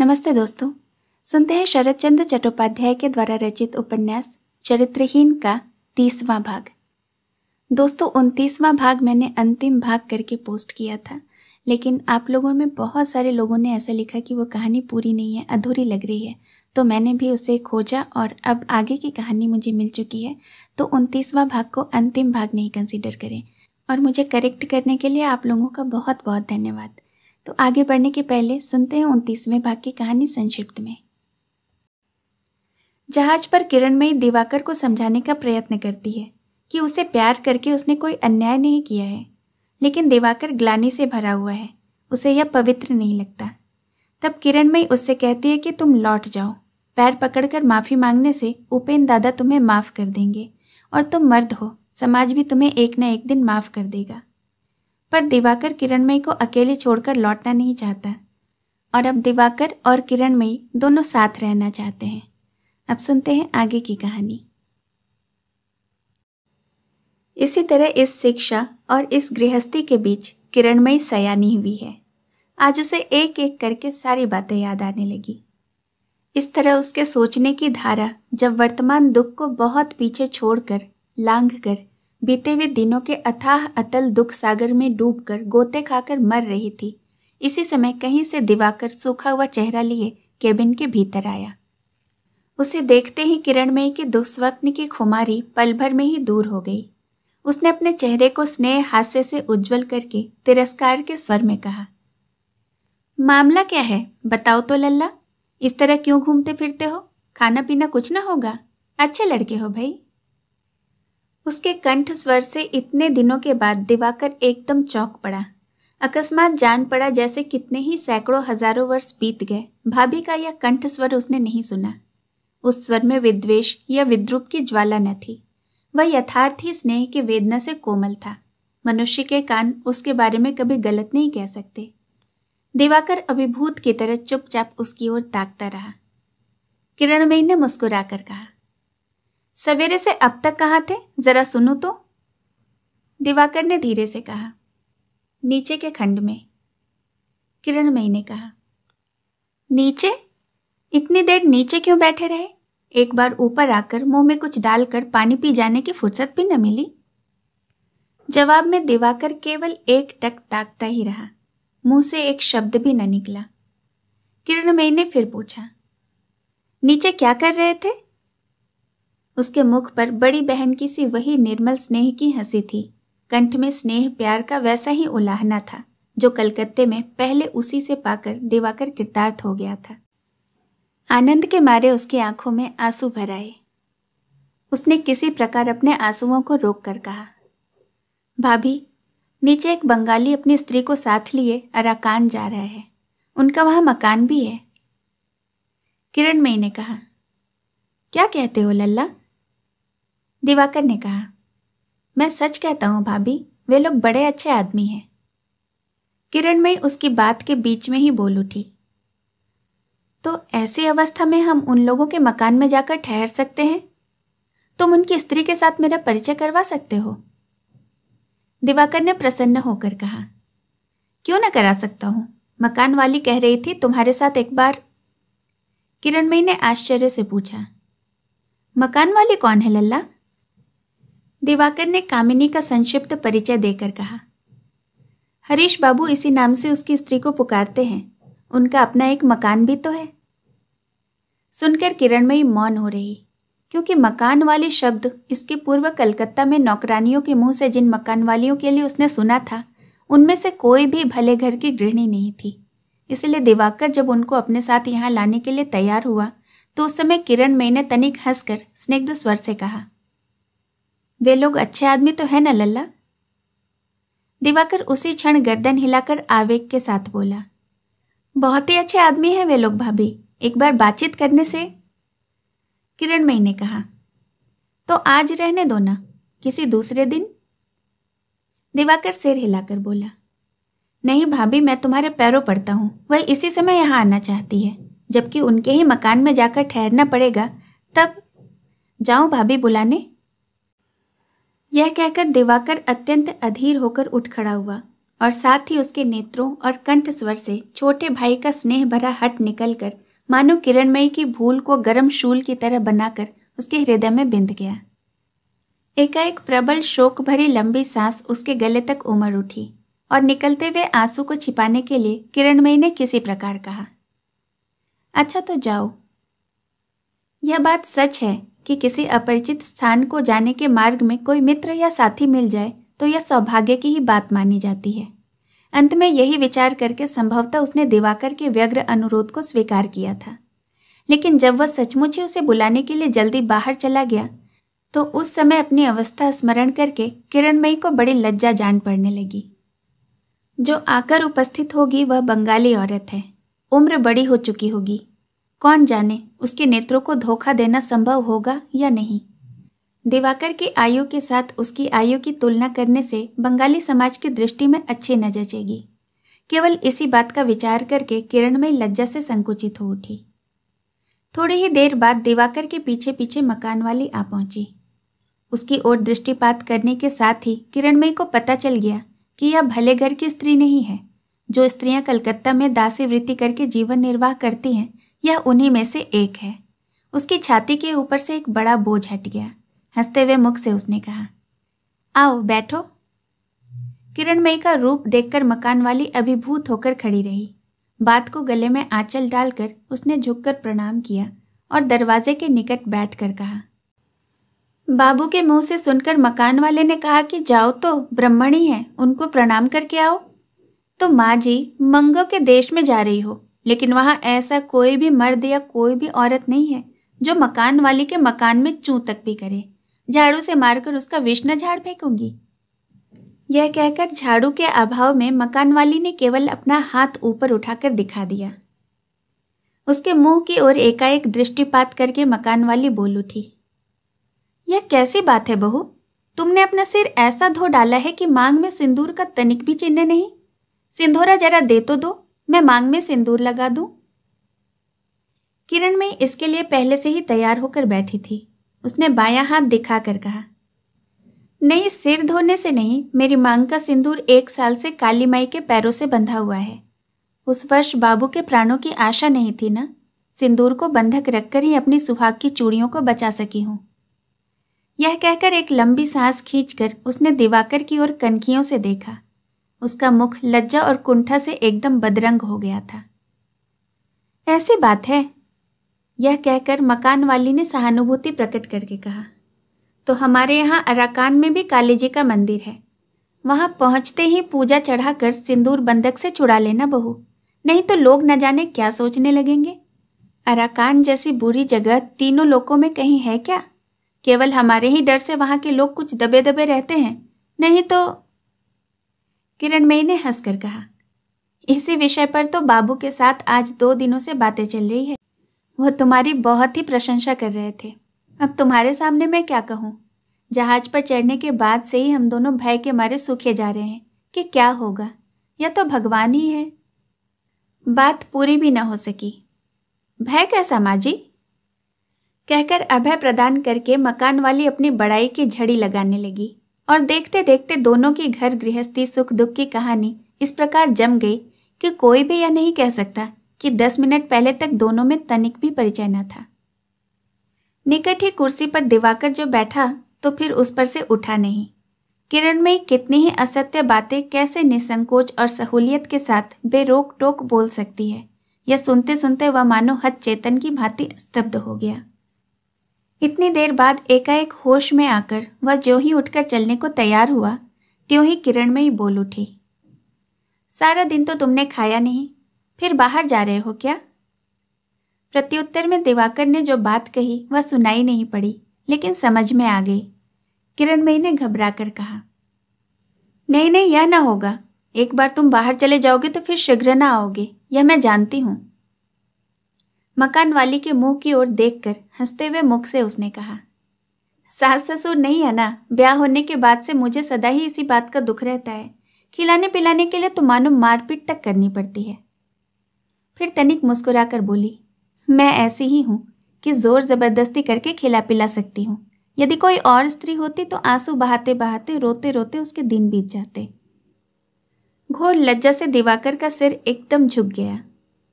नमस्ते दोस्तों सुनते हैं शरद चंद्र चट्टोपाध्याय के द्वारा रचित उपन्यास चरित्रहीन का तीसवां भाग दोस्तों उनतीसवां भाग मैंने अंतिम भाग करके पोस्ट किया था लेकिन आप लोगों में बहुत सारे लोगों ने ऐसा लिखा कि वो कहानी पूरी नहीं है अधूरी लग रही है तो मैंने भी उसे खोजा और अब आगे की कहानी मुझे मिल चुकी है तो उनतीसवां भाग को अंतिम भाग नहीं कंसिडर करें और मुझे करेक्ट करने के लिए आप लोगों का बहुत बहुत धन्यवाद तो आगे बढ़ने के पहले सुनते हैं उनतीसवें भाग की कहानी संक्षिप्त में जहाज पर किरणमयी दिवाकर को समझाने का प्रयत्न करती है कि उसे प्यार करके उसने कोई अन्याय नहीं किया है लेकिन दिवाकर ग्लानी से भरा हुआ है उसे यह पवित्र नहीं लगता तब किरणमयी उससे कहती है कि तुम लौट जाओ पैर पकड़कर माफ़ी मांगने से उपेन दादा तुम्हें माफ़ कर देंगे और तुम मर्द हो समाज भी तुम्हें एक न एक दिन माफ़ कर देगा पर दिवाकर किरणमयी को अकेले छोड़कर लौटना नहीं चाहता और अब दिवाकर और किरणमयी दोनों साथ रहना चाहते हैं अब सुनते हैं आगे की कहानी इसी तरह इस शिक्षा और इस गृहस्थी के बीच किरणमयी सयानी हुई है आज उसे एक एक करके सारी बातें याद आने लगी इस तरह उसके सोचने की धारा जब वर्तमान दुख को बहुत पीछे छोड़कर लांग कर बीते हुए दिनों के अथाह अतल दुख सागर में डूबकर गोते खाकर मर रही थी इसी समय कहीं से दिवाकर सूखा हुआ चेहरा लिए केबिन के भीतर आया उसे देखते ही किरणमयी के दुस्वप्न की खुमारी पल भर में ही दूर हो गई उसने अपने चेहरे को स्नेह हास्य से उज्जवल करके तिरस्कार के स्वर में कहा मामला क्या है बताओ तो लल्ला इस तरह क्यों घूमते फिरते हो खाना पीना कुछ ना होगा अच्छे लड़के हो भाई उसके कंठ स्वर से इतने दिनों के बाद दिवाकर एकदम चौक पड़ा अकस्मात जान पड़ा जैसे कितने ही सैकड़ों हजारों वर्ष बीत गए भाभी का यह कंठ स्वर उसने नहीं सुना उस स्वर में विद्वेश या विद्रूप की ज्वाला न थी वह यथार्थ ही स्नेह की वेदना से कोमल था मनुष्य के कान उसके बारे में कभी गलत नहीं कह सकते दिवाकर अभिभूत की तरह चुपचाप उसकी ओर ताकता रहा किरणमयी ने मुस्कुराकर कहा सवेरे से अब तक कहाँ थे जरा सुनो तो दिवाकर ने धीरे से कहा नीचे के खंड में किरणमयी ने कहा नीचे इतनी देर नीचे क्यों बैठे रहे एक बार ऊपर आकर मुंह में कुछ डालकर पानी पी जाने की फुर्सत भी न मिली जवाब में दिवाकर केवल एक टक ताकता ही रहा मुंह से एक शब्द भी न निकला किरणमयी ने फिर पूछा नीचे क्या कर रहे थे उसके मुख पर बड़ी बहन की सी वही निर्मल स्नेह की हंसी थी कंठ में स्नेह प्यार का वैसा ही उलाहना था जो कलकत्ते में पहले उसी से पाकर दिवाकर कृतार्थ हो गया था आनंद के मारे उसकी आंखों में आंसू भर आए उसने किसी प्रकार अपने आंसुओं को रोक कर कहा भाभी नीचे एक बंगाली अपनी स्त्री को साथ लिए अराकान जा रहा है उनका वहां मकान भी है किरण मई ने कहा क्या कहते हो लल्ला दिवाकर ने कहा मैं सच कहता हूँ भाभी वे लोग बड़े अच्छे आदमी हैं किरण में उसकी बात के बीच में ही बोल उठी तो ऐसी अवस्था में हम उन लोगों के मकान में जाकर ठहर सकते हैं तुम उनकी स्त्री के साथ मेरा परिचय करवा सकते हो दिवाकर ने प्रसन्न होकर कहा क्यों ना करा सकता हूं मकान वाली कह रही थी तुम्हारे साथ एक बार किरणमयी ने आश्चर्य से पूछा मकान वाली कौन है लल्ला दिवाकर ने कामिनी का संक्षिप्त परिचय देकर कहा हरीश बाबू इसी नाम से उसकी स्त्री को पुकारते हैं उनका अपना एक मकान भी तो है सुनकर किरणमयी मौन हो रही क्योंकि मकान वाले शब्द इसके पूर्व कलकत्ता में नौकरानियों के मुंह से जिन मकान वालियों के लिए उसने सुना था उनमें से कोई भी भले घर की गृहिणी नहीं थी इसलिए दिवाकर जब उनको अपने साथ यहाँ लाने के लिए तैयार हुआ तो उस समय किरण किरणमयी ने तनिक हंसकर स्निग्ध स्वर से कहा वे लोग अच्छे आदमी तो है ना लल्ला दिवाकर उसी क्षण गर्दन हिलाकर आवेग के साथ बोला बहुत ही अच्छे आदमी हैं वे लोग भाभी एक बार बातचीत करने से किरण मई ने कहा तो आज रहने दो ना किसी दूसरे दिन दिवाकर सिर हिलाकर बोला नहीं भाभी मैं तुम्हारे पैरों पड़ता हूँ वह इसी समय यहाँ आना चाहती है जबकि उनके ही मकान में जाकर ठहरना पड़ेगा तब जाऊँ भाभी बुलाने यह कहकर दिवाकर अत्यंत अधीर होकर उठ खड़ा हुआ और साथ ही उसके नेत्रों और कंठ स्वर से छोटे भाई का स्नेह भरा हट निकलकर मानो किरणमयी की भूल को गर्म शूल की तरह बनाकर उसके हृदय में बिंद गया एकाएक प्रबल शोक भरी लंबी सांस उसके गले तक उमड़ उठी और निकलते हुए आंसू को छिपाने के लिए किरणमयी ने किसी प्रकार कहा अच्छा तो जाओ यह बात सच है कि किसी अपरिचित स्थान को जाने के मार्ग में कोई मित्र या साथी मिल जाए तो यह सौभाग्य की ही बात मानी जाती है अंत में यही विचार करके संभवतः उसने दिवाकर के व्यग्र अनुरोध को स्वीकार किया था लेकिन जब वह सचमुच ही उसे बुलाने के लिए जल्दी बाहर चला गया तो उस समय अपनी अवस्था स्मरण करके किरणमयी को बड़ी लज्जा जान पड़ने लगी जो आकर उपस्थित होगी वह बंगाली औरत है उम्र बड़ी हो चुकी होगी कौन जाने उसके नेत्रों को धोखा देना संभव होगा या नहीं दिवाकर की आयु के साथ उसकी आयु की तुलना करने से बंगाली समाज की दृष्टि में अच्छी न जचेगी केवल इसी बात का विचार करके में लज्जा से संकुचित हो उठी थोड़ी ही देर बाद दिवाकर के पीछे पीछे मकान वाली आ पहुंची उसकी ओर दृष्टिपात करने के साथ ही किरणमयी को पता चल गया कि यह भले घर की स्त्री नहीं है जो स्त्रियां कलकत्ता में दासी वृत्ति करके जीवन निर्वाह करती हैं यह उन्हीं में से एक है उसकी छाती के ऊपर से एक बड़ा बोझ हट गया हंसते हुए मुख से उसने कहा आओ बैठो किरणमयी का रूप देखकर मकान वाली अभिभूत होकर खड़ी रही बात को गले में आंचल डालकर उसने झुककर प्रणाम किया और दरवाजे के निकट बैठकर कहा बाबू के मुंह से सुनकर मकान वाले ने कहा कि जाओ तो ब्राह्मणी है उनको प्रणाम करके आओ तो माँ जी मंगो के देश में जा रही हो लेकिन वहाँ ऐसा कोई भी मर्द या कोई भी औरत नहीं है जो मकान वाली के मकान में चू तक भी करे झाड़ू से मारकर उसका विष्णा झाड़ फेंकूंगी यह कहकर झाड़ू के अभाव में मकान वाली ने केवल अपना हाथ ऊपर उठाकर दिखा दिया उसके मुंह की ओर एकाएक दृष्टिपात करके मकान वाली बोल उठी यह कैसी बात है बहू तुमने अपना सिर ऐसा धो डाला है कि मांग में सिंदूर का तनिक भी चिन्ह नहीं सिंदूरा जरा दे तो दो मैं मांग में सिंदूर लगा दूं? किरण में इसके लिए पहले से ही तैयार होकर बैठी थी उसने बायां हाथ दिखाकर कहा नहीं सिर धोने से नहीं मेरी मांग का सिंदूर एक साल से काली माई के पैरों से बंधा हुआ है उस वर्ष बाबू के प्राणों की आशा नहीं थी ना सिंदूर को बंधक रखकर ही अपनी सुहाग की चूड़ियों को बचा सकी हूँ यह कहकर एक लंबी सांस खींचकर उसने दिवाकर की ओर कनखियों से देखा उसका मुख लज्जा और कुंठा से एकदम बदरंग हो गया था ऐसी बात है यह कहकर मकान वाली ने सहानुभूति प्रकट करके कहा तो हमारे यहाँ अराकान में भी काली जी का मंदिर है वहाँ पहुँचते ही पूजा चढ़ाकर सिंदूर बंधक से छुड़ा लेना बहू नहीं तो लोग न जाने क्या सोचने लगेंगे अराकान जैसी बुरी जगह तीनों लोगों में कहीं है क्या केवल हमारे ही डर से वहाँ के लोग कुछ दबे दबे रहते हैं नहीं तो किरणमयी ने हंसकर कहा इसी विषय पर तो बाबू के साथ आज दो दिनों से बातें चल रही है वह तुम्हारी बहुत ही प्रशंसा कर रहे थे अब तुम्हारे सामने मैं क्या कहूँ जहाज पर चढ़ने के बाद से ही हम दोनों भय के मारे सूखे जा रहे हैं कि क्या होगा यह तो भगवान ही है बात पूरी भी न हो सकी भय कैसा माजी कहकर अभय प्रदान करके मकान वाली अपनी बड़ाई की झड़ी लगाने लगी और देखते देखते दोनों की घर गृहस्थी सुख दुख की कहानी इस प्रकार जम गई कि कोई भी यह नहीं कह सकता कि दस मिनट पहले तक दोनों में तनिक भी परिचय न था निकट ही कुर्सी पर दिवाकर जो बैठा तो फिर उस पर से उठा नहीं किरण में कितनी ही असत्य बातें कैसे निसंकोच और सहूलियत के साथ बेरोक टोक बोल सकती है यह सुनते सुनते वह मानो हद चेतन की भांति स्तब्ध हो गया इतनी देर बाद एकाएक होश में आकर वह जो ही उठकर चलने को तैयार हुआ त्यों ही किरण में ही बोल उठी सारा दिन तो तुमने खाया नहीं फिर बाहर जा रहे हो क्या प्रत्युत्तर में दिवाकर ने जो बात कही वह सुनाई नहीं पड़ी लेकिन समझ में आ गई किरणमयी ने घबरा कर कहा नहीं नहीं यह ना होगा एक बार तुम बाहर चले जाओगे तो फिर शीघ्र ना आओगे यह मैं जानती हूँ मकान वाली के मुंह की ओर देखकर हंसते हुए मुख से उसने कहा सास ससुर नहीं है ना ब्याह होने के बाद से मुझे सदा ही इसी बात का दुख रहता है खिलाने पिलाने के लिए तो मानो मारपीट तक करनी पड़ती है फिर तनिक मुस्कुराकर बोली मैं ऐसी ही हूँ कि ज़ोर ज़बरदस्ती करके खिला पिला सकती हूँ यदि कोई और स्त्री होती तो आंसू बहाते बहाते रोते रोते उसके दिन बीत जाते घोर लज्जा से दिवाकर का सिर एकदम झुक गया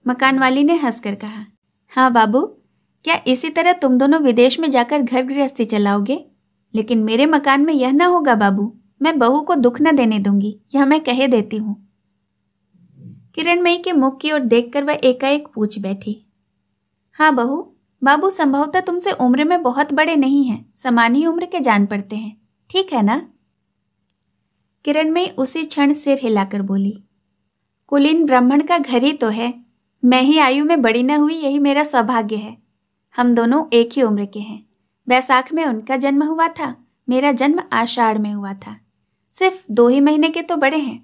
मकान वाली ने हंसकर कहा हाँ बाबू क्या इसी तरह तुम दोनों विदेश में जाकर घर गृहस्थी चलाओगे लेकिन मेरे मकान में यह ना होगा बाबू मैं बहू को दुख न देने दूंगी यह मैं कह देती हूँ किरणमयी के मुख की ओर देखकर वह एकाएक पूछ बैठी हाँ बहू बाबू संभवतः तुमसे उम्र में बहुत बड़े नहीं हैं समान ही उम्र के जान पड़ते हैं ठीक है ना किरणमयी उसी क्षण सिर हिलाकर बोली कुलीन ब्राह्मण का घर ही तो है मैं ही आयु में बड़ी न हुई यही मेरा सौभाग्य है हम दोनों एक ही उम्र के हैं बैसाख में उनका जन्म हुआ था मेरा जन्म आषाढ़ में हुआ था सिर्फ दो ही महीने के तो बड़े हैं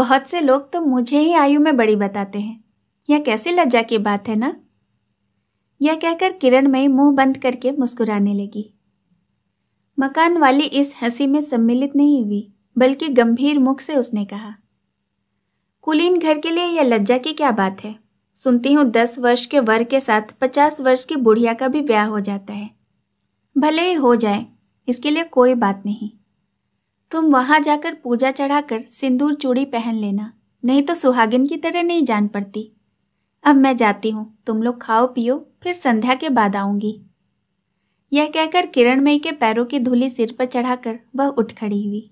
बहुत से लोग तो मुझे ही आयु में बड़ी बताते हैं यह कैसी लज्जा की बात है ना यह कहकर किरणमयी मुंह बंद करके मुस्कुराने लगी मकान वाली इस हंसी में सम्मिलित नहीं हुई बल्कि गंभीर मुख से उसने कहा कुलीन घर के लिए यह लज्जा की क्या बात है सुनती हूँ दस वर्ष के वर के साथ पचास वर्ष की बुढ़िया का भी ब्याह हो जाता है भले ही हो जाए इसके लिए कोई बात नहीं तुम वहाँ जाकर पूजा चढ़ाकर सिंदूर चूड़ी पहन लेना नहीं तो सुहागिन की तरह नहीं जान पड़ती अब मैं जाती हूँ तुम लोग खाओ पियो फिर संध्या के बाद आऊँगी यह कहकर किरणमयी के पैरों की धूली सिर पर चढ़ाकर वह उठ खड़ी हुई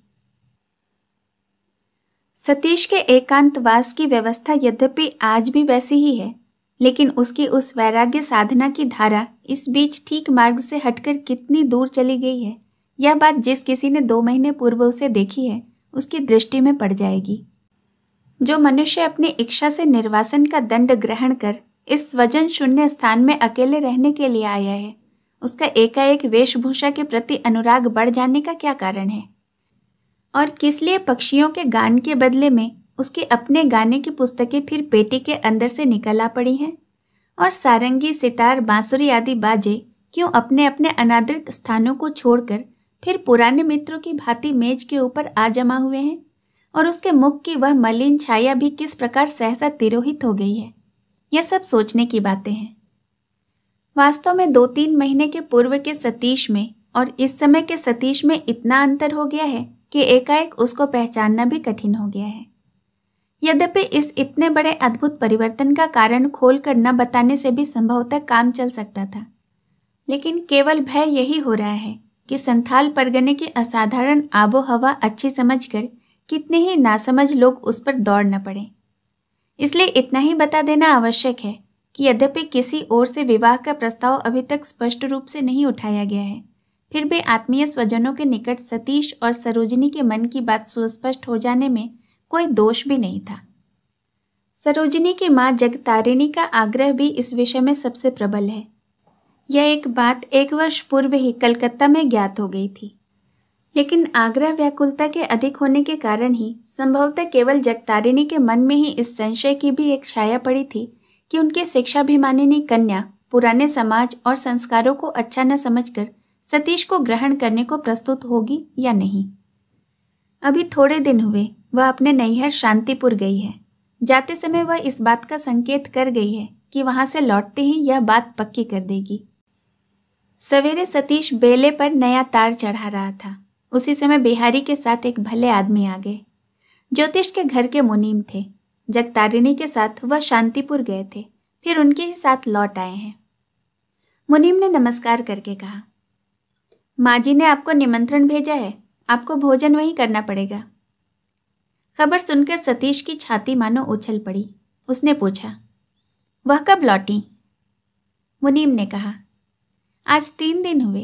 सतीश के एकांतवास की व्यवस्था यद्यपि आज भी वैसी ही है लेकिन उसकी उस वैराग्य साधना की धारा इस बीच ठीक मार्ग से हटकर कितनी दूर चली गई है यह बात जिस किसी ने दो महीने पूर्व उसे देखी है उसकी दृष्टि में पड़ जाएगी जो मनुष्य अपनी इच्छा से निर्वासन का दंड ग्रहण कर इस स्वजन शून्य स्थान में अकेले रहने के लिए आया है उसका एकाएक वेशभूषा के प्रति अनुराग बढ़ जाने का क्या कारण है और किस लिए पक्षियों के गान के बदले में उसके अपने गाने की पुस्तकें फिर पेटी के अंदर से निकल आ पड़ी हैं और सारंगी सितार बांसुरी आदि बाजे क्यों अपने अपने अनादृत स्थानों को छोड़कर फिर पुराने मित्रों की भांति मेज के ऊपर आ जमा हुए हैं और उसके मुख की वह मलिन छाया भी किस प्रकार सहसा तिरोहित हो गई है यह सब सोचने की बातें हैं वास्तव में दो तीन महीने के पूर्व के सतीश में और इस समय के सतीश में इतना अंतर हो गया है कि एकाएक उसको पहचानना भी कठिन हो गया है यद्यपि इस इतने बड़े अद्भुत परिवर्तन का कारण खोल कर न बताने से भी संभवतः काम चल सकता था लेकिन केवल भय यही हो रहा है कि संथाल परगने के असाधारण आबोहवा अच्छी समझ कर कितने ही नासमझ लोग उस पर दौड़ न पड़े इसलिए इतना ही बता देना आवश्यक है कि यद्यपि किसी ओर से विवाह का प्रस्ताव अभी तक स्पष्ट रूप से नहीं उठाया गया है फिर भी आत्मीय स्वजनों के निकट सतीश और सरोजिनी के मन की बात सुस्पष्ट हो जाने में कोई दोष भी नहीं था सरोजिनी की माँ जगतारिणी का आग्रह भी इस विषय में सबसे प्रबल है यह एक बात एक वर्ष पूर्व ही कलकत्ता में ज्ञात हो गई थी लेकिन आग्रह व्याकुलता के अधिक होने के कारण ही संभवतः केवल जगतारिणी के मन में ही इस संशय की भी एक छाया पड़ी थी कि उनके शिक्षाभिमानिनी कन्या पुराने समाज और संस्कारों को अच्छा न समझकर सतीश को ग्रहण करने को प्रस्तुत होगी या नहीं अभी थोड़े दिन हुए वह अपने नैहर शांतिपुर गई है जाते समय वह इस बात का संकेत कर गई है कि वहां से लौटते ही यह बात पक्की कर देगी सवेरे सतीश बेले पर नया तार चढ़ा रहा था उसी समय बिहारी के साथ एक भले आदमी आ गए ज्योतिष के घर के मुनीम थे जगतारिणी के साथ वह शांतिपुर गए थे फिर उनके ही साथ लौट आए हैं मुनीम ने नमस्कार करके कहा माँ जी ने आपको निमंत्रण भेजा है आपको भोजन वही करना पड़ेगा खबर सुनकर सतीश की छाती मानो उछल पड़ी उसने पूछा वह कब लौटी मुनीम ने कहा आज तीन दिन हुए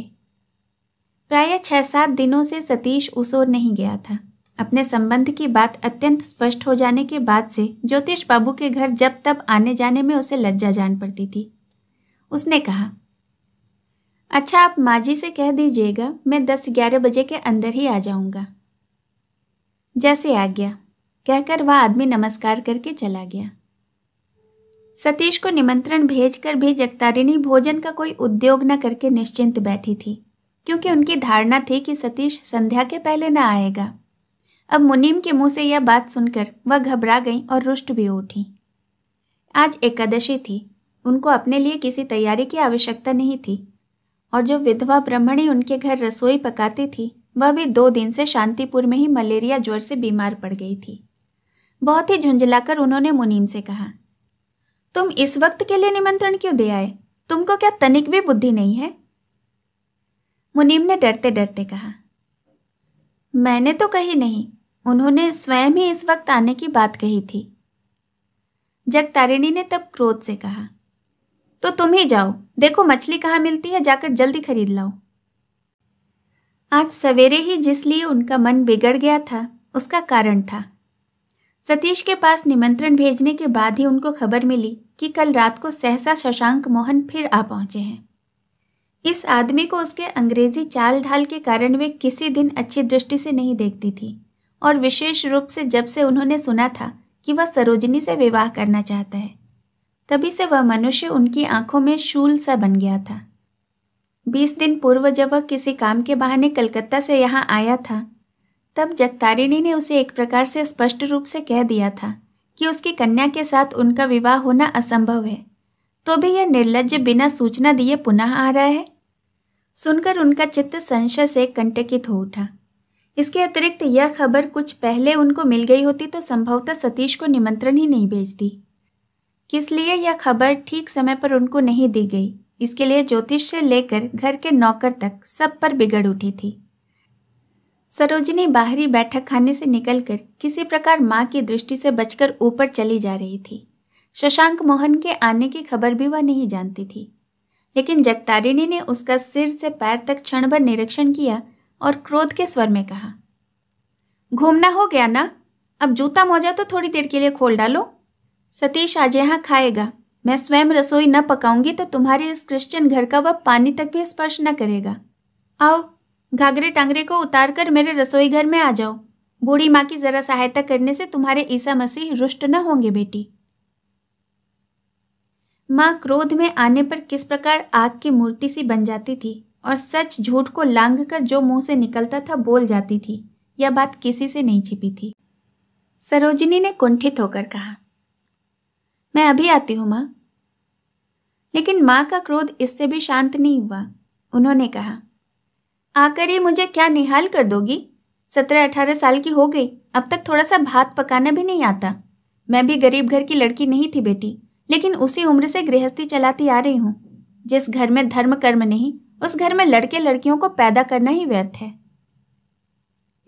प्राय छः सात दिनों से सतीश उस ओर नहीं गया था अपने संबंध की बात अत्यंत स्पष्ट हो जाने के बाद से ज्योतिष बाबू के घर जब तब आने जाने में उसे लज्जा जान पड़ती थी उसने कहा अच्छा आप माजी से कह दीजिएगा मैं दस ग्यारह बजे के अंदर ही आ जाऊँगा जैसे आ गया कहकर वह आदमी नमस्कार करके चला गया सतीश को निमंत्रण भेजकर भी जगतारिणी भोजन का कोई उद्योग न करके निश्चिंत बैठी थी क्योंकि उनकी धारणा थी कि सतीश संध्या के पहले न आएगा अब मुनीम के मुंह से यह बात सुनकर वह घबरा गई और रुष्ट भी उठी आज एकादशी थी उनको अपने लिए किसी तैयारी की आवश्यकता नहीं थी और जो विधवा ब्रह्मणी उनके घर रसोई पकाती थी वह भी दो दिन से शांतिपुर में ही मलेरिया ज्वर से बीमार पड़ गई थी बहुत ही झुंझलाकर उन्होंने मुनीम से कहा तुम इस वक्त के लिए निमंत्रण क्यों दे आए तुमको क्या तनिक भी बुद्धि नहीं है मुनीम ने डरते डरते कहा मैंने तो कही नहीं उन्होंने स्वयं ही इस वक्त आने की बात कही थी जगतारिणी ने तब क्रोध से कहा तो तुम ही जाओ देखो मछली कहाँ मिलती है जाकर जल्दी खरीद लाओ आज सवेरे ही जिसलिए उनका मन बिगड़ गया था उसका कारण था सतीश के पास निमंत्रण भेजने के बाद ही उनको खबर मिली कि कल रात को सहसा शशांक मोहन फिर आ पहुंचे हैं इस आदमी को उसके अंग्रेजी चाल ढाल के कारण वे किसी दिन अच्छी दृष्टि से नहीं देखती थी और विशेष रूप से जब से उन्होंने सुना था कि वह सरोजनी से विवाह करना चाहता है तभी से वह मनुष्य उनकी आंखों में शूल सा बन गया था बीस दिन पूर्व जब वह किसी काम के बहाने कलकत्ता से यहाँ आया था तब जगतारिणी ने उसे एक प्रकार से स्पष्ट रूप से कह दिया था कि उसकी कन्या के साथ उनका विवाह होना असंभव है तो भी यह निर्लज बिना सूचना दिए पुनः आ रहा है सुनकर उनका चित्त संशय से कंटकित हो उठा इसके अतिरिक्त यह खबर कुछ पहले उनको मिल गई होती तो संभवतः सतीश को निमंत्रण ही नहीं भेजती किस लिए यह खबर ठीक समय पर उनको नहीं दी गई इसके लिए ज्योतिष से लेकर घर के नौकर तक सब पर बिगड़ उठी थी सरोजिनी बाहरी बैठक खाने से निकलकर किसी प्रकार माँ की दृष्टि से बचकर ऊपर चली जा रही थी शशांक मोहन के आने की खबर भी वह नहीं जानती थी लेकिन जगतारिणी ने उसका सिर से पैर तक क्षण भर निरीक्षण किया और क्रोध के स्वर में कहा घूमना हो गया ना अब जूता मोजा तो थोड़ी देर के लिए खोल डालो सतीश आज यहाँ खाएगा मैं स्वयं रसोई न पकाऊंगी तो तुम्हारे इस क्रिश्चियन घर का वह पानी तक भी स्पर्श न करेगा आओ घाघरे टांगरे को उतार कर मेरे रसोई घर में आ जाओ बूढ़ी माँ की जरा सहायता करने से तुम्हारे ईसा मसीह रुष्ट न होंगे बेटी माँ क्रोध में आने पर किस प्रकार आग की मूर्ति सी बन जाती थी और सच झूठ को लांग कर जो मुंह से निकलता था बोल जाती थी यह बात किसी से नहीं छिपी थी सरोजिनी ने कुंठित होकर कहा मैं अभी आती हूँ माँ लेकिन माँ का क्रोध इससे भी शांत नहीं हुआ उन्होंने कहा आकर ये मुझे क्या निहाल कर दोगी सत्रह अठारह साल की हो गई अब तक थोड़ा सा भात पकाना भी नहीं आता मैं भी गरीब घर की लड़की नहीं थी बेटी लेकिन उसी उम्र से गृहस्थी चलाती आ रही हूँ जिस घर में धर्म कर्म नहीं उस घर में लड़के लड़कियों को पैदा करना ही व्यर्थ है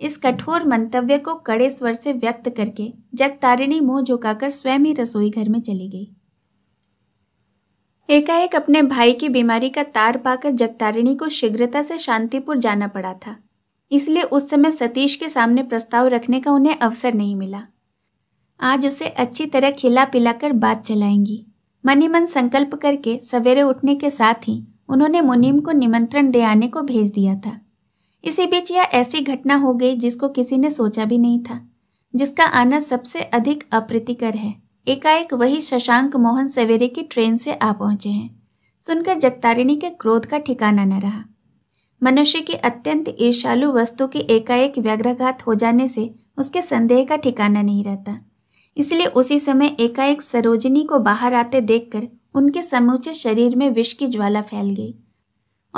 इस कठोर मंतव्य को कड़े स्वर से व्यक्त करके जगतारिणी मुंह झुकाकर स्वयं ही रसोई घर में चली गई एकाएक अपने भाई की बीमारी का तार पाकर जगतारिणी को शीघ्रता से शांतिपुर जाना पड़ा था इसलिए उस समय सतीश के सामने प्रस्ताव रखने का उन्हें अवसर नहीं मिला आज उसे अच्छी तरह खिला कर बात चलाएंगी मनी मन संकल्प करके सवेरे उठने के साथ ही उन्होंने मुनीम को निमंत्रण दे आने को भेज दिया था इसी बीच यह ऐसी घटना हो गई जिसको किसी ने सोचा भी नहीं था जिसका आना सबसे अधिक अप्रीतिकर है एकाएक वही शशांक मोहन सवेरे की ट्रेन से आ पहुंचे हैं सुनकर जगतारिणी के क्रोध का ठिकाना न रहा मनुष्य की अत्यंत ईर्षालु वस्तु के एकाएक व्याघ्रघात हो जाने से उसके संदेह का ठिकाना नहीं रहता इसलिए उसी समय एकाएक सरोजिनी को बाहर आते देखकर उनके समूचे शरीर में विष की ज्वाला फैल गई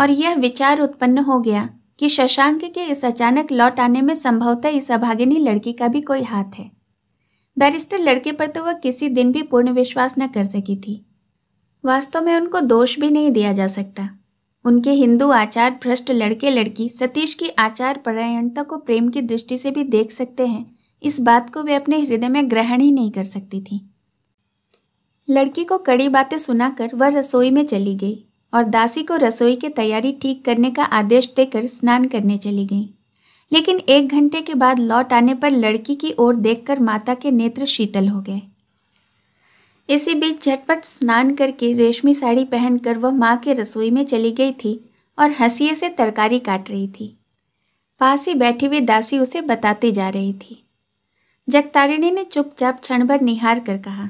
और यह विचार उत्पन्न हो गया कि शशांक के इस अचानक लौट आने में संभवतः इस अभागिनी लड़की का भी कोई हाथ है बैरिस्टर लड़के पर तो वह किसी दिन भी पूर्ण विश्वास न कर सकी थी वास्तव में उनको दोष भी नहीं दिया जा सकता उनके हिंदू आचार भ्रष्ट लड़के लड़की सतीश की आचार परायणता को प्रेम की दृष्टि से भी देख सकते हैं इस बात को वे अपने हृदय में ग्रहण ही नहीं कर सकती थी लड़की को कड़ी बातें सुनाकर वह रसोई में चली गई और दासी को रसोई की तैयारी ठीक करने का आदेश देकर स्नान करने चली गई लेकिन एक घंटे के बाद लौट आने पर लड़की की ओर देखकर माता के नेत्र शीतल हो गए इसी बीच झटपट स्नान करके रेशमी साड़ी पहनकर वह माँ के रसोई में चली गई थी और हंसीए से तरकारी काट रही थी पास ही बैठी हुई दासी उसे बताती जा रही थी जगतारिणी ने चुपचाप क्षण भर निहार कर कहा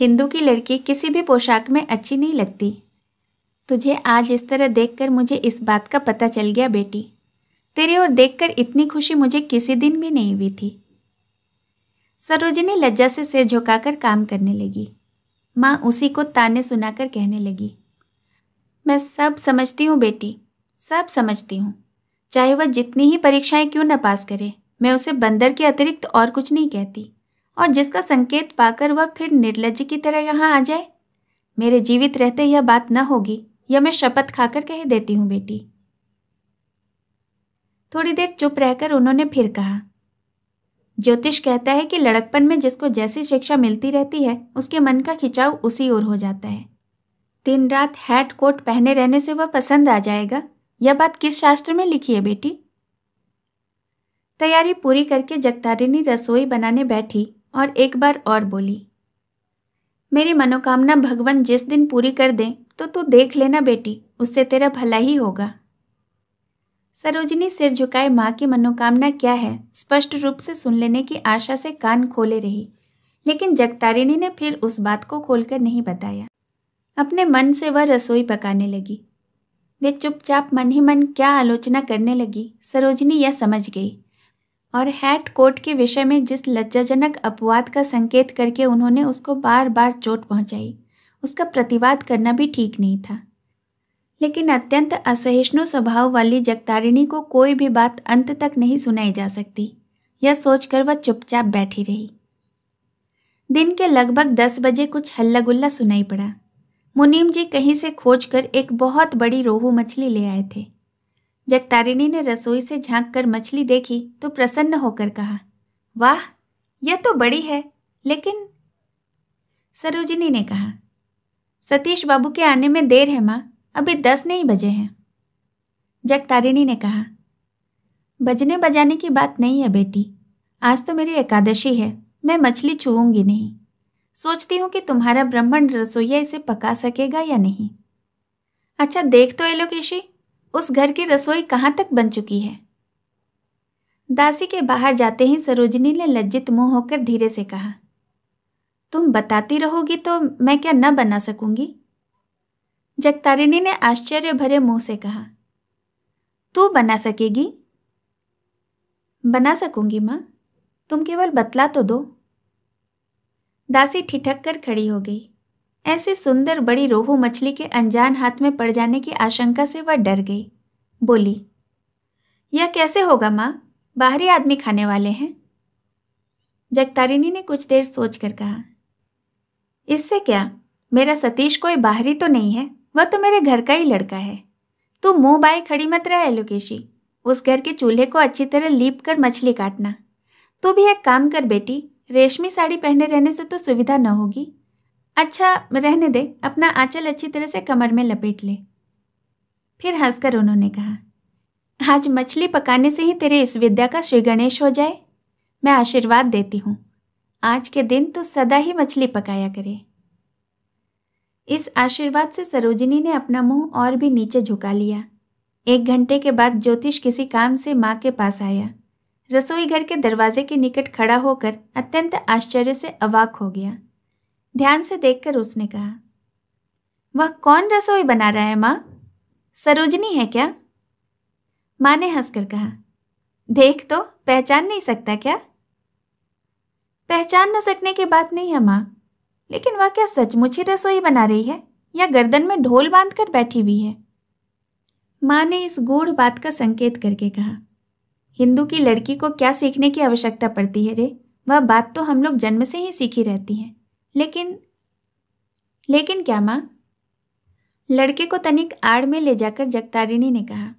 हिंदू की लड़की किसी भी पोशाक में अच्छी नहीं लगती तुझे आज इस तरह देखकर मुझे इस बात का पता चल गया बेटी तेरे ओर देखकर इतनी खुशी मुझे किसी दिन भी नहीं हुई थी सरोजिनी लज्जा से सिर झुकाकर काम करने लगी माँ उसी को ताने सुनाकर कहने लगी मैं सब समझती हूँ बेटी सब समझती हूँ चाहे वह जितनी ही परीक्षाएं क्यों न पास करे मैं उसे बंदर के अतिरिक्त और कुछ नहीं कहती और जिसका संकेत पाकर वह फिर निर्लज की तरह यहाँ आ जाए मेरे जीवित रहते यह बात न होगी या मैं शपथ खाकर कह देती हूँ बेटी थोड़ी देर चुप रहकर उन्होंने फिर कहा ज्योतिष कहता है कि लड़कपन में जिसको जैसी शिक्षा मिलती रहती है उसके मन का खिंचाव उसी ओर हो जाता है दिन रात हैट कोट पहने रहने से वह पसंद आ जाएगा यह बात किस शास्त्र में लिखी है बेटी तैयारी पूरी करके जगतारिणी रसोई बनाने बैठी और एक बार और बोली मेरी मनोकामना भगवान जिस दिन पूरी कर दें तो तू देख लेना बेटी उससे तेरा भला ही होगा सरोजिनी सिर झुकाए माँ की मनोकामना क्या है स्पष्ट रूप से सुन लेने की आशा से कान खोले रही लेकिन जगतारिणी ने फिर उस बात को खोलकर नहीं बताया अपने मन से वह रसोई पकाने लगी वे चुपचाप मन ही मन क्या आलोचना करने लगी सरोजिनी यह समझ गई और हैट कोट के विषय में जिस लज्जाजनक अपवाद का संकेत करके उन्होंने उसको बार बार चोट पहुंचाई उसका प्रतिवाद करना भी ठीक नहीं था लेकिन अत्यंत असहिष्णु स्वभाव वाली जगतारिणी को कोई भी बात अंत तक नहीं सुनाई जा सकती यह सोचकर वह चुपचाप बैठी रही दिन के लगभग दस बजे कुछ हल्ला गुल्ला सुनाई पड़ा मुनीम जी कहीं से खोज कर एक बहुत बड़ी रोहू मछली ले आए थे जगतारिणी ने रसोई से झांक कर मछली देखी तो प्रसन्न होकर कहा वाह यह तो बड़ी है लेकिन सरोजिनी ने कहा सतीश बाबू के आने में देर है माँ अभी दस नहीं बजे हैं जगतारिणी ने कहा बजने बजाने की बात नहीं है बेटी आज तो मेरी एकादशी है मैं मछली छूंगी नहीं सोचती हूँ कि तुम्हारा ब्राह्मण रसोईया इसे पका सकेगा या नहीं अच्छा देख तो एलोकेशी उस घर की रसोई कहाँ तक बन चुकी है दासी के बाहर जाते ही सरोजनी ने लज्जित मुंह होकर धीरे से कहा तुम बताती रहोगी तो मैं क्या न बना सकूंगी जगतारिणी ने आश्चर्य भरे मुंह से कहा तू बना सकेगी बना सकूंगी माँ तुम केवल बतला तो दो दासी ठिठक कर खड़ी हो गई ऐसी सुंदर बड़ी रोहू मछली के अनजान हाथ में पड़ जाने की आशंका से वह डर गई बोली यह कैसे होगा माँ बाहरी आदमी खाने वाले हैं जगतारिणी ने कुछ देर सोचकर कहा इससे क्या मेरा सतीश कोई बाहरी तो नहीं है वह तो मेरे घर का ही लड़का है तू मुंह बाए खड़ी मत रहा है लोकेशी उस घर के चूल्हे को अच्छी तरह लीप कर मछली काटना तू भी एक काम कर बेटी रेशमी साड़ी पहने रहने से तो सुविधा न होगी अच्छा रहने दे अपना आंचल अच्छी तरह से कमर में लपेट ले फिर हंसकर उन्होंने कहा आज मछली पकाने से ही तेरे इस विद्या का श्री गणेश हो जाए मैं आशीर्वाद देती हूँ आज के दिन तो सदा ही मछली पकाया करे इस आशीर्वाद से सरोजिनी ने अपना मुंह और भी नीचे झुका लिया एक घंटे के बाद ज्योतिष किसी काम से माँ के पास आया रसोई घर के दरवाजे के निकट खड़ा होकर अत्यंत आश्चर्य से अवाक हो गया ध्यान से देखकर उसने कहा वह कौन रसोई बना रहा है माँ सरोजनी है क्या माँ ने हंसकर कहा देख तो पहचान नहीं सकता क्या पहचान न सकने की बात नहीं है माँ लेकिन वह क्या सचमुच ही रसोई बना रही है या गर्दन में ढोल बांध कर बैठी हुई है माँ ने इस गूढ़ बात का संकेत करके कहा हिंदू की लड़की को क्या सीखने की आवश्यकता पड़ती है रे वह बात तो हम लोग जन्म से ही सीखी रहती है लेकिन लेकिन क्या माँ लड़के को तनिक आड़ में ले जाकर जगतारिणी ने कहा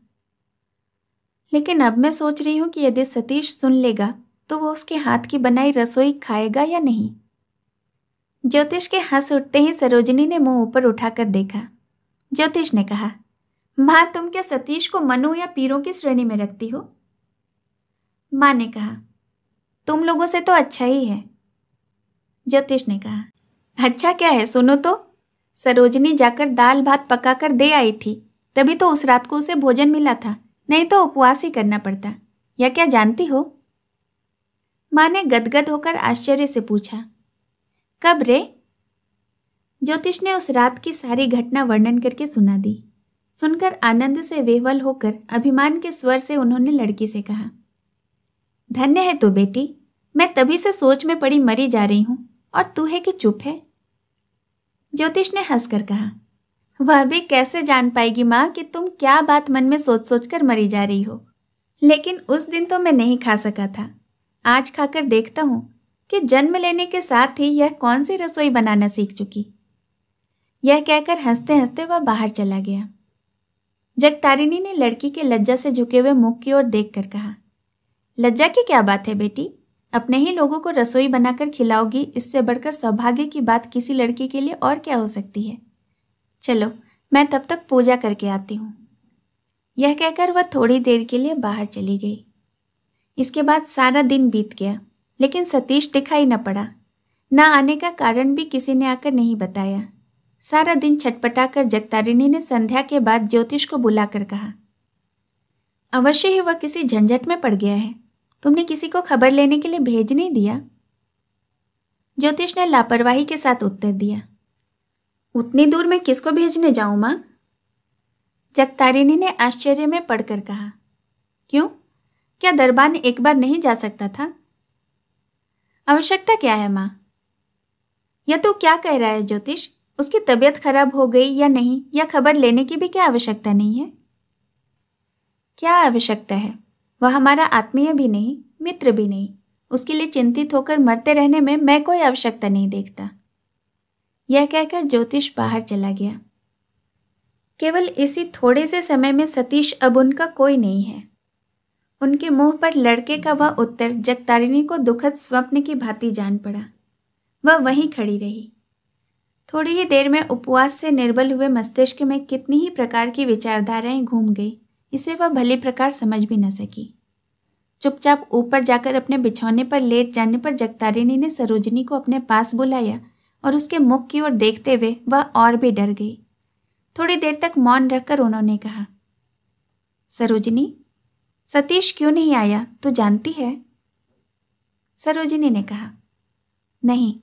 लेकिन अब मैं सोच रही हूँ कि यदि सतीश सुन लेगा तो वो उसके हाथ की बनाई रसोई खाएगा या नहीं ज्योतिष के हंस उठते ही सरोजनी ने मुंह ऊपर उठाकर देखा ज्योतिष ने कहा माँ तुम क्या सतीश को मनु या पीरों की श्रेणी में रखती हो माँ ने कहा तुम लोगों से तो अच्छा ही है ज्योतिष ने कहा अच्छा क्या है सुनो तो सरोजनी जाकर दाल भात पकाकर दे आई थी तभी तो उस रात को उसे भोजन मिला था नहीं तो उपवास ही करना पड़ता या क्या जानती हो माँ ने गदगद होकर आश्चर्य से पूछा कब रे ज्योतिष ने उस रात की सारी घटना वर्णन करके सुना दी सुनकर आनंद से वेहवल होकर अभिमान के स्वर से उन्होंने लड़की से कहा धन्य है तो बेटी मैं तभी से सोच में पड़ी मरी जा रही हूँ और तू है कि चुप है ज्योतिष ने हंसकर कहा वह भी कैसे जान पाएगी माँ कि तुम क्या बात मन में सोच सोच कर मरी जा रही हो लेकिन उस दिन तो मैं नहीं खा सका था आज खाकर देखता हूँ कि जन्म लेने के साथ ही यह कौन सी रसोई बनाना सीख चुकी यह कहकर हंसते हंसते वह बाहर चला गया जगतारिणी ने लड़की के लज्जा से झुके हुए मुख की ओर देख कर कहा लज्जा की क्या बात है बेटी अपने ही लोगों को रसोई बनाकर खिलाओगी इससे बढ़कर सौभाग्य की बात किसी लड़की के लिए और क्या हो सकती है चलो मैं तब तक पूजा करके आती हूँ यह कहकर वह थोड़ी देर के लिए बाहर चली गई इसके बाद सारा दिन बीत गया लेकिन सतीश दिखाई न पड़ा न आने का कारण भी किसी ने आकर नहीं बताया सारा दिन छटपटाकर जगतारिणी ने संध्या के बाद ज्योतिष को बुलाकर कहा अवश्य ही वह किसी झंझट में पड़ गया है तुमने किसी को खबर लेने के लिए भेज नहीं दिया ज्योतिष ने लापरवाही के साथ उत्तर दिया उतनी दूर मैं किसको भेजने जाऊं मां जगतारिणी ने आश्चर्य में पड़कर कहा क्यों क्या दरबार एक बार नहीं जा सकता था आवश्यकता क्या है माँ या तो क्या कह रहा है ज्योतिष उसकी तबीयत खराब हो गई या नहीं या खबर लेने की भी क्या आवश्यकता नहीं है क्या आवश्यकता है वह हमारा आत्मीय भी नहीं मित्र भी नहीं उसके लिए चिंतित होकर मरते रहने में मैं कोई आवश्यकता नहीं देखता यह कहकर ज्योतिष बाहर चला गया केवल इसी थोड़े से समय में सतीश अब उनका कोई नहीं है उनके मुंह पर लड़के का वह उत्तर जगतारिणी को दुखद स्वप्न की भांति जान पड़ा वह वहीं खड़ी रही थोड़ी ही देर में उपवास से निर्बल हुए मस्तिष्क में कितनी ही प्रकार की विचारधाराएं घूम गई इसे वह भली प्रकार समझ भी न सकी चुपचाप ऊपर जाकर अपने बिछौने पर लेट जाने पर जगतारिणी ने सरोजनी को अपने पास बुलाया और उसके मुख की ओर देखते हुए वह और भी डर गई थोड़ी देर तक मौन रखकर उन्होंने कहा सरोजनी सतीश क्यों नहीं आया तू जानती है सरोजिनी ने कहा नहीं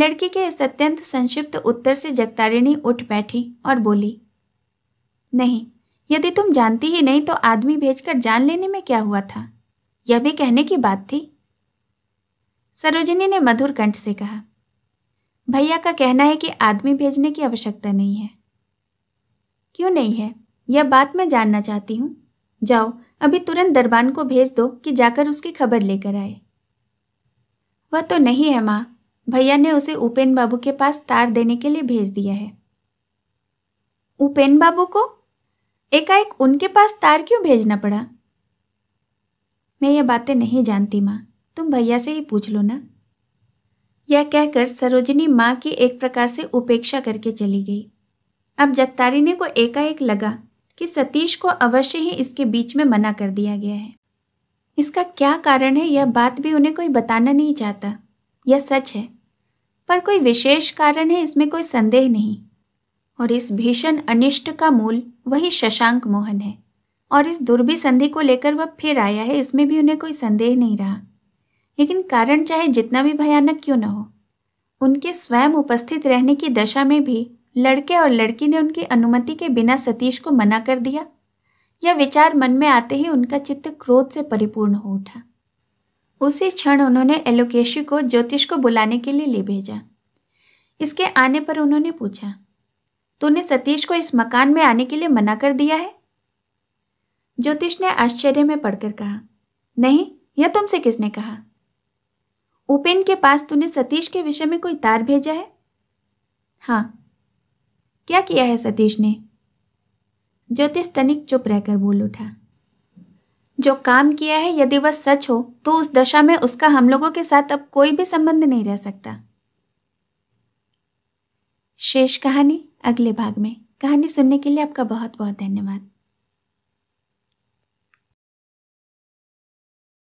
लड़की के इस अत्यंत संक्षिप्त उत्तर से जगतारिणी उठ बैठी और बोली नहीं यदि तुम जानती ही नहीं तो आदमी भेजकर जान लेने में क्या हुआ था यह भी कहने की बात थी सरोजिनी ने मधुर कंठ से कहा भैया का कहना है कि आदमी भेजने की आवश्यकता नहीं है क्यों नहीं है यह बात मैं जानना चाहती हूँ जाओ अभी तुरंत दरबान को भेज दो कि जाकर उसकी खबर लेकर आए वह तो नहीं है माँ भैया ने उसे उपेन बाबू के पास तार देने के लिए भेज दिया है उपेन बाबू को एकाएक उनके पास तार क्यों भेजना पड़ा मैं ये बातें नहीं जानती माँ तुम भैया से ही पूछ लो ना यह कहकर सरोजिनी माँ की एक प्रकार से उपेक्षा करके चली गई अब जगतारी ने को एकाएक लगा कि सतीश को अवश्य ही इसके बीच में मना कर दिया गया है इसका क्या कारण है यह बात भी उन्हें कोई बताना नहीं चाहता यह सच है पर कोई विशेष कारण है इसमें कोई संदेह नहीं और इस भीषण अनिष्ट का मूल वही शशांक मोहन है और इस दुर्भी संधि को लेकर वह फिर आया है इसमें भी उन्हें कोई संदेह नहीं रहा लेकिन कारण चाहे जितना भी भयानक क्यों न हो उनके स्वयं उपस्थित रहने की दशा में भी लड़के और लड़की ने उनकी अनुमति के बिना सतीश को मना कर दिया यह विचार मन में आते ही उनका चित्त क्रोध से परिपूर्ण हो उठा उसी क्षण उन्होंने एलोकेशी को ज्योतिष को बुलाने के लिए ले भेजा इसके आने पर उन्होंने पूछा तूने सतीश को इस मकान में आने के लिए मना कर दिया है ज्योतिष ने आश्चर्य में पढ़कर कहा नहीं यह तुमसे किसने कहा उपेन के पास तूने सतीश के विषय में कोई तार भेजा है हाँ क्या किया है सतीश ने ज्योतिष तनिक चुप रहकर बोल उठा जो काम किया है यदि वह सच हो तो उस दशा में उसका हम लोगों के साथ अब कोई भी संबंध नहीं रह सकता शेष कहानी अगले भाग में कहानी सुनने के लिए आपका बहुत बहुत धन्यवाद